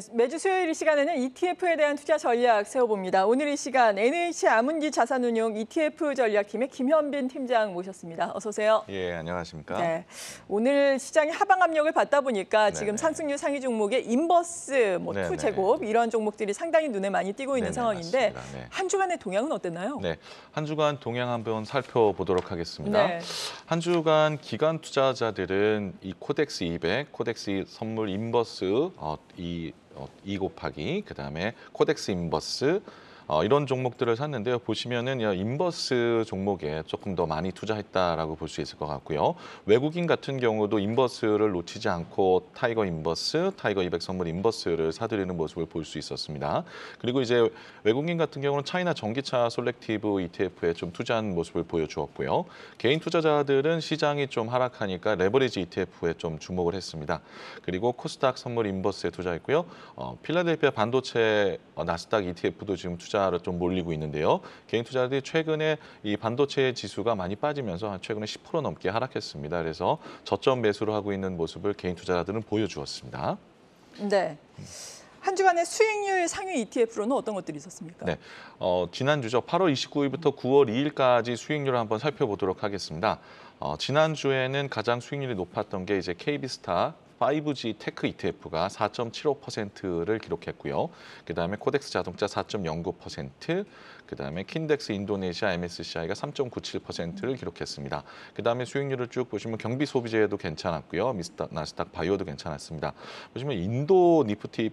네, 매주 수요일 이 시간에는 ETF에 대한 투자 전략 세워봅니다. 오늘 이 시간 NH 아문기 자산운용 ETF 전략팀의 김현빈 팀장 모셨습니다. 어서 오세요. 예, 안녕하십니까. 네, 오늘 시장이 하방 압력을 받다 보니까 네네. 지금 네. 상승률 상위 종목의 인버스, 뭐 네, 투제곱 이런 종목들이 상당히 눈에 많이 띄고 있는 네네, 상황인데 맞한 주간의 동향은 어땠나요? 네, 한 주간 동향 한번 살펴보도록 하겠습니다. 네. 한 주간 기간 투자자들은 이 코덱스 200, 코덱스 선물 인버스 어, 이2 어, 곱하기 그 다음에 코덱스 인버스 어, 이런 종목들을 샀는데요. 보시면은 인버스 종목에 조금 더 많이 투자했다라고 볼 수 있을 것 같고요. 외국인 같은 경우도 인버스를 놓치지 않고 타이거 인버스, 타이거 200 선물 인버스를 사들이는 모습을 볼 수 있었습니다. 그리고 이제 외국인 같은 경우는 차이나 전기차 솔렉티브 ETF에 좀 투자한 모습을 보여주었고요. 개인 투자자들은 시장이 좀 하락하니까 레버리지 ETF에 좀 주목을 했습니다. 그리고 코스닥 선물 인버스에 투자했고요. 어, 필라델피아 반도체 어, 나스닥 ETF도 지금 투자 투자로 좀 몰리고 있는데요. 개인 투자들이 최근에 이 반도체 지수가 많이 빠지면서 최근에 10% 넘게 하락했습니다. 그래서 저점 매수를 하고 있는 모습을 개인 투자자들은 보여주었습니다. 네. 한 주간의 수익률 상위 ETF로는 어떤 것들이 있었습니까? 네, 어, 지난주죠. 8월 29일부터 9월 2일까지 수익률을 한번 살펴보도록 하겠습니다. 어, 지난주에는 가장 수익률이 높았던 게 이제 KB스타 5G 테크 ETF가 4.75%를 기록했고요. 그다음에 코덱스 자동차 4.09%, 그다음에 킨덱스 인도네시아 MSCI가 3.97%를 기록했습니다. 그다음에 수익률을 쭉 보시면 경비 소비재도 괜찮았고요. 미스터 나스닥 바이오도 괜찮았습니다. 보시면 인도 니프티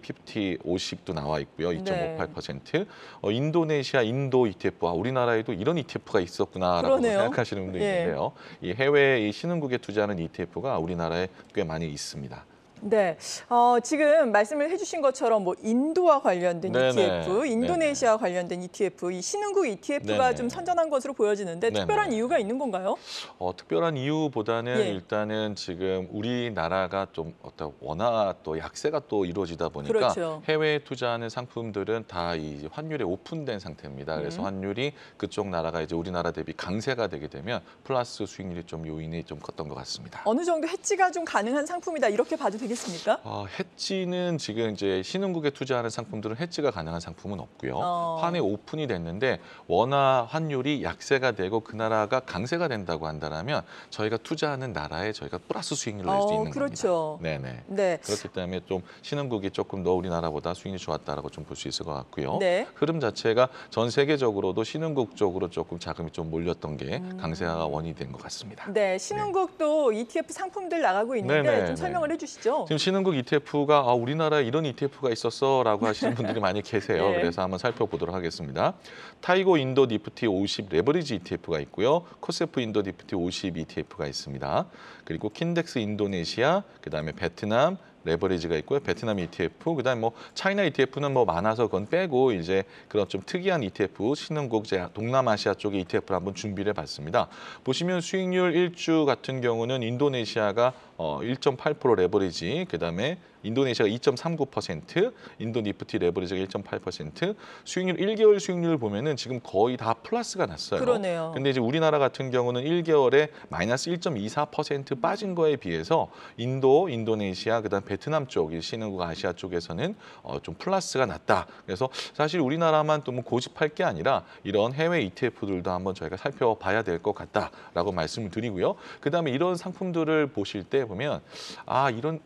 50, 50도 나와 있고요. 2.58%. 네. 어, 인도네시아 인도 ETF와 우리나라에도 이런 ETF가 있었구나라고 그러네요. 생각하시는 분도 예. 있는데요. 이 해외 신흥국에 투자하는 ETF가 우리나라에 꽤 많이 있습니다. 네, 어, 지금 말씀을 해주신 것처럼 뭐 인도와 관련된 네네. ETF, 인도네시아 네네. 관련된 ETF, 이 신흥국 ETF가 네네. 좀 선전한 것으로 보여지는데 특별한 이유가 있는 건가요? 어, 특별한 이유보다는 예. 일단은 지금 우리나라가 좀 어떤 워낙 또 약세가 또 이루어지다 보니까 그렇죠. 해외에 투자하는 상품들은 다 이 환율에 오픈된 상태입니다. 그래서 음. 환율이 그쪽 나라가 이제 우리나라 대비 강세가 되게 되면 플러스 수익률이 좀 요인이 좀 컸던 것 같습니다. 어느 정도 해치가 좀 가능한 상품이다 이렇게 봐도 되겠 되겠습니까? 아, 어, 해지는 지금 이제 신흥국에 투자하는 상품들은 해지가 가능한 상품은 없고요. 어. 환에 오픈이 됐는데 원화 환율이 약세가 되고 그 나라가 강세가 된다고 한다면 저희가 투자하는 나라에 저희가 플러스 수익률을 낼수 어, 있는 그렇죠. 겁니다. 네네. 네. 그렇기 때문에 좀 신흥국이 조금 더 우리나라보다 수익률이 좋았다라고 좀 볼 수 있을 것 같고요. 네. 흐름 자체가 전 세계적으로도 신흥국 쪽으로 조금 자금이 좀 몰렸던 게 음. 강세가 원이 된 것 같습니다. 네, 네. 신흥국도 네. ETF 상품들 나가고 있는데 네네, 좀 네. 설명을 네. 해주시죠. 지금 신흥국 ETF가 아, 우리나라에 이런 ETF가 있었어라고 하시는 분들이 많이 계세요. 네. 그래서 한번 살펴보도록 하겠습니다. 타이거 인도 니프티 50 레버리지 ETF가 있고요. 코세프 인도 니프티 50 ETF가 있습니다. 그리고 킨덱스 인도네시아, 그다음에 베트남, 레버리지가 있고요. 베트남 ETF, 그다음 뭐 차이나 ETF는 뭐 많아서 그건 빼고 이제 그런 좀 특이한 ETF 신흥국 제 동남아시아 쪽의 ETF를 한번 준비를 해봤습니다. 보시면 수익률 1주 같은 경우는 인도네시아가 어, 1.8% 레버리지, 그다음에 인도네시아가 2.39%, 인도 니프티 레버리지가 1.8%, 수익률 1개월 수익률을 보면은 지금 거의 다 플러스가 났어요. 그러네요. 근데 이제 우리나라 같은 경우는 1개월에 마이너스 1.24% 빠진 거에 비해서 인도, 인도네시아, 그다음 베트남 쪽, 신흥국 아시아 쪽에서는 어, 좀 플러스가 났다. 그래서 사실 우리나라만 또뭐 고집할 게 아니라 이런 해외 ETF들도 한번 저희가 살펴봐야 될 것 같다라고 말씀을 드리고요. 그다음에 이런 상품들을 보실 때 보면 아 이런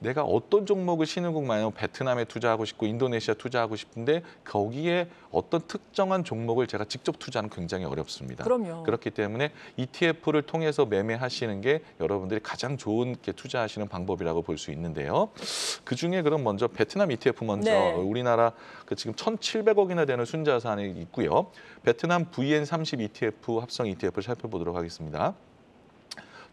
내가 어떤 종목을 신흥국만 아면 베트남에 투자하고 싶고 인도네시아 투자하고 싶은데 거기에 어떤 특정한 종목을 제가 직접 투자는 굉장히 어렵습니다. 그럼요. 그렇기 때문에 ETF를 통해서 매매하시는 게 여러분들이 가장 좋은 게 투자하시는 방법이라고 볼 수 있는데요. 그중에 그럼 먼저 베트남 ETF 먼저 네. 우리나라 그 지금 1,700억이나 되는 순자산이 있고요. 베트남 VN30 ETF 합성 ETF를 살펴보도록 하겠습니다.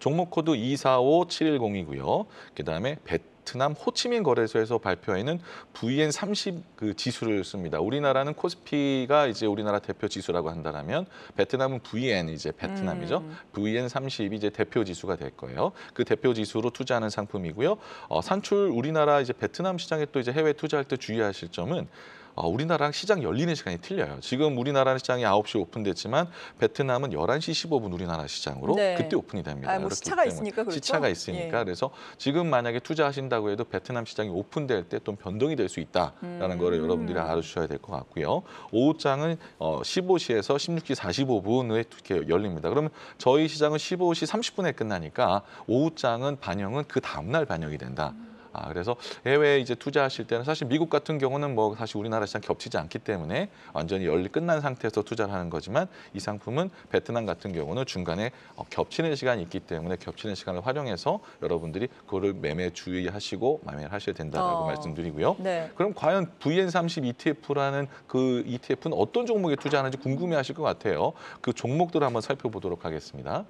종목 코드 245710이고요. 그다음에 베트남 호치민 거래소에서 발표해있는 VN30 그 지수를 씁니다. 우리나라는 코스피가 이제 우리나라 대표 지수라고 한다면 베트남은 VN 이제 베트남이죠. 음. VN30이 이제 대표 지수가 될 거예요. 그 대표 지수로 투자하는 상품이고요. 어, 산출 우리나라 이제 베트남 시장에 또 이제 해외 투자할 때 주의하실 점은 어, 우리나라랑 시장 열리는 시간이 틀려요. 지금 우리나라 시장이 9시 오픈됐지만 베트남은 11시 15분 우리나라 시장으로 네. 그때 오픈이 됩니다. 아, 뭐 시차가 있으니까 그렇죠. 시차가 있으니까 예. 그래서 지금 만약에 투자하신다고 해도 베트남 시장이 오픈될 때 또 변동이 될 수 있다라는 음. 거를 여러분들이 알아주셔야 될 것 같고요. 오후장은 어, 15시에서 16시 45분에 이렇게 열립니다. 그러면 저희 시장은 15시 30분에 끝나니까 오후장은 반영은 그 다음날 반영이 된다. 음. 아, 그래서 해외에 이제 투자하실 때는 사실 미국 같은 경우는 뭐 사실 우리나라 시장 겹치지 않기 때문에 완전히 열리 끝난 상태에서 투자를 하는 거지만 이 상품은 베트남 같은 경우는 중간에 어, 겹치는 시간이 있기 때문에 겹치는 시간을 활용해서 여러분들이 그거를 매매 주의하시고 매매를 하셔야 된다고 어. 말씀드리고요. 네. 그럼 과연 VN30 ETF라는 그 ETF는 어떤 종목에 투자하는지 궁금해하실 것 같아요. 그 종목들을 한번 살펴보도록 하겠습니다.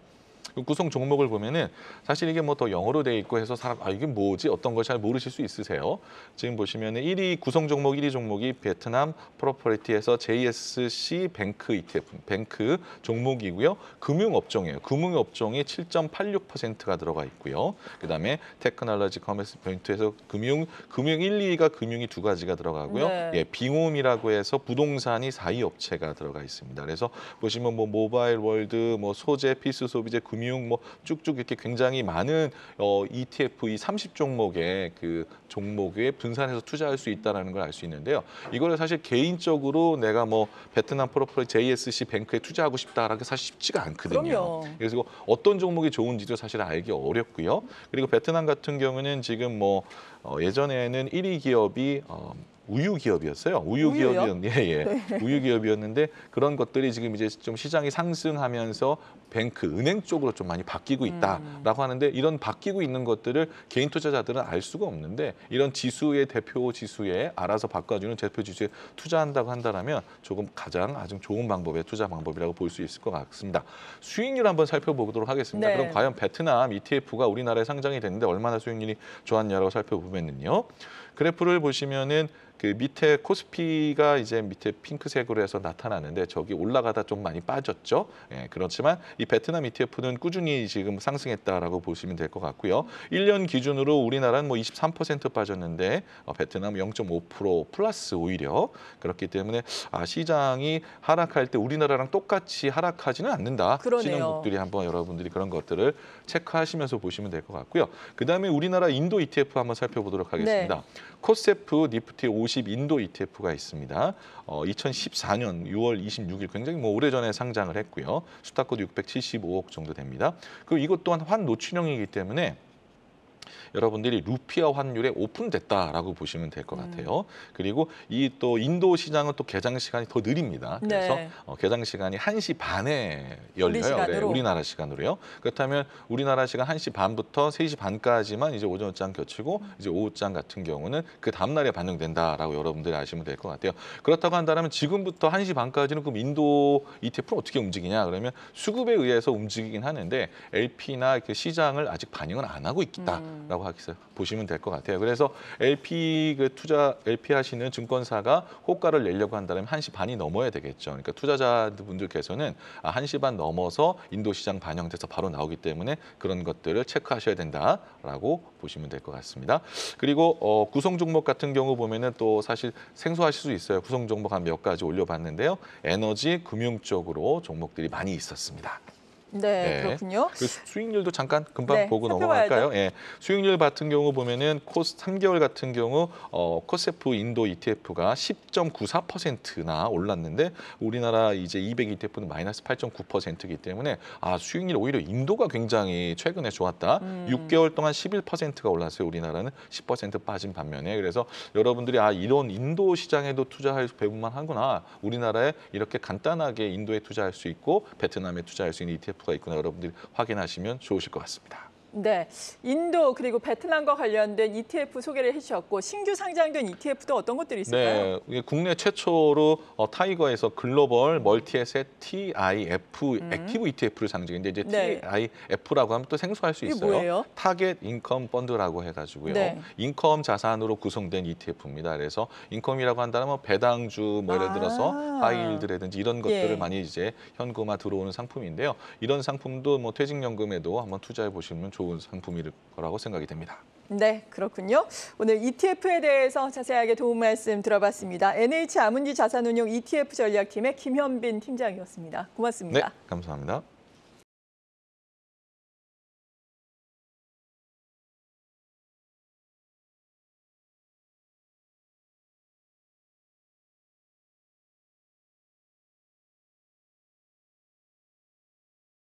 그 구성 종목을 보면은 사실 이게 뭐 더 영어로 돼 있고 해서 사람 아 이게 뭐지 어떤 것이 잘 모르실 수 있으세요. 지금 보시면은 1위 구성 종목 1위 종목이 베트남 프로퍼리티에서 JSC 뱅크 ETF 뱅크 종목이고요. 금융 업종이에요. 금융 업종이 7.86%가 들어가 있고요. 그다음에 테크놀로지 커머스 포인트에서 금융 금융 1, 2위가 금융이 두 가지가 들어가고요. 네. 예, 빙홈이라고 해서 부동산이 4위 업체가 들어가 있습니다. 그래서 보시면 뭐 모바일 월드 뭐 소재 필수 소비재 금융 금융 뭐 쭉쭉 이렇게 굉장히 많은 어, ETF 이 30종목의 그 종목에 분산해서 투자할 수 있다는 걸 알 수 있는데요. 이거를 사실 개인적으로 내가 뭐 베트남 프로프리 JSC e 뱅크에 투자하고 싶다라는 게 사실 쉽지가 않거든요. 그럼요. 그래서 어떤 종목이 좋은지도 사실 알기 어렵고요. 그리고 베트남 같은 경우는 지금 뭐 어, 예전에는 1위 기업이 어, 우유 기업이었어요. 우유 우유요? 기업이었 예, 예. 네. 우유 기업이었는데 그런 것들이 지금 이제 좀 시장이 상승하면서 뱅크 은행 쪽으로 좀 많이 바뀌고 음. 있다라고 음. 하는데 이런 바뀌고 있는 것들을 개인 투자자들은 알 수가 없는데 이런 지수의 대표 지수에 알아서 바꿔주는 대표 지수에 투자한다고 한다면 조금 가장 아주 좋은 방법의 투자 방법이라고 볼 수 있을 것 같습니다. 수익률 한번 살펴보도록 하겠습니다. 네. 그럼 과연 베트남 ETF가 우리나라에 상장이 됐는데 얼마나 수익률이 좋았냐라고 살펴보면요. 그래프를 보시면은 그 밑에 코스피가 이제 밑에 핑크색으로 해서 나타나는데 저기 올라가다 좀 많이 빠졌죠. 예, 그렇지만 이 베트남 ETF는 꾸준히 지금 상승했다라고 보시면 될 것 같고요. 1년 기준으로 우리나라는 뭐 23% 빠졌는데 어, 베트남 0.5% 플러스 오히려 그렇기 때문에 아, 시장이 하락할 때 우리나라랑 똑같이 하락하지는 않는다. 신흥국들이 한번 여러분들이 그런 것들을 체크하시면서 보시면 될 것 같고요. 그다음에 우리나라 인도 ETF 한번 살펴보도록 하겠습니다. 네. 코세프 니프티 50 인도 ETF가 있습니다. 어, 2014년 6월 26일 굉장히 뭐 오래전에 상장을 했고요. 수탁코도 675억 정도 됩니다. 그리고 이것 또한 환 노출형이기 때문에 여러분들이 루피아 환율에 오픈됐다라고 보시면 될것 음. 같아요. 음. 그리고 이 또 인도 시장은 또 개장 시간이 더 느립니다. 네. 그래서 네. 어, 개장 시간이 한시 반에 열려요. 우리 시간으로. 네, 우리나라 시간으로요. 그렇다면 우리나라 시간 한시 반부터 세시 반까지만 이제 오전 옷장 겹치고 이제 오후 장 같은 경우는 그 다음 날에 반영된다라고 여러분들이 아시면 될 것 같아요. 그렇다고 한다면 지금부터 한시 반까지는 그럼 인도 ETF는 어떻게 움직이냐 그러면 수급에 의해서 움직이긴 하는데 LP나 그 시장을 아직 반영은 안 하고 있다라고 음. 하겠어요. 보시면 될 것 같아요. 그래서 LP 그 투자 LP 하시는 증권사가 호가를 내려고 한다면 한시 반이 넘어야 되겠죠. 그러니까 투자자분들께서는 아, 한시 반 넘어서 인도 시장 반영돼서 바로 나오기 때문에 그런 것들을 체크하셔야 된다라고 보시면 될 것 같습니다. 그리고 어, 구성 종목 같은 경우 보면은 또 사실 생소하실 수 있어요. 구성 종목 한 몇 가지 올려봤는데요. 에너지, 금융 쪽으로 종목들이 많이 있었습니다. 네, 네, 그렇군요. 그 수익률도 잠깐 금방 네, 보고 넘어갈까요? 예. 수익률 같은 경우 보면은 코스 3개월 같은 경우 어, 코세프 인도 ETF가 10.94%나 올랐는데 우리나라 이제 200 ETF는 마이너스 8.9%이기 때문에 아 수익률 오히려 인도가 굉장히 최근에 좋았다. 음. 6개월 동안 11%가 올랐어요. 우리나라는 10% 빠진 반면에 그래서 여러분들이 아 이런 인도 시장에도 투자할 배분만 하구나. 우리나라에 이렇게 간단하게 인도에 투자할 수 있고 베트남에 투자할 수 있는 ETF 리포트가 있구나 여러분들이 확인하시면 좋으실 것 같습니다. 네, 인도 그리고 베트남과 관련된 ETF 소개를 해주셨고 신규 상장된 ETF도 어떤 것들이 있을까요? 네, 국내 최초로 어, 타이거에서 글로벌 멀티에셋 TIF 음. 액티브 ETF를 상징인데 이제 네. TIF라고 하면 또 생소할 수 있어요. 뭐예요? 타겟 인컴 펀드라고 해가지고요. 네. 인컴 자산으로 구성된 ETF입니다. 그래서 인컴이라고 한다면 뭐 배당주 뭐 예를 들어서 아. 하이힐드라든지 이런 것들을 예. 많이 이제 현금화 들어오는 상품인데요. 이런 상품도 뭐 퇴직연금에도 한번 투자해 보시면 좋을 좋은 상품일 거라고 생각이 됩니다. 네, 그렇군요. 오늘 ETF에 대해서 자세하게 도움 말씀 들어봤습니다. NH 아문지 자산운용 ETF 전략팀의 김현빈 팀장이었습니다. 고맙습니다. 네, 감사합니다.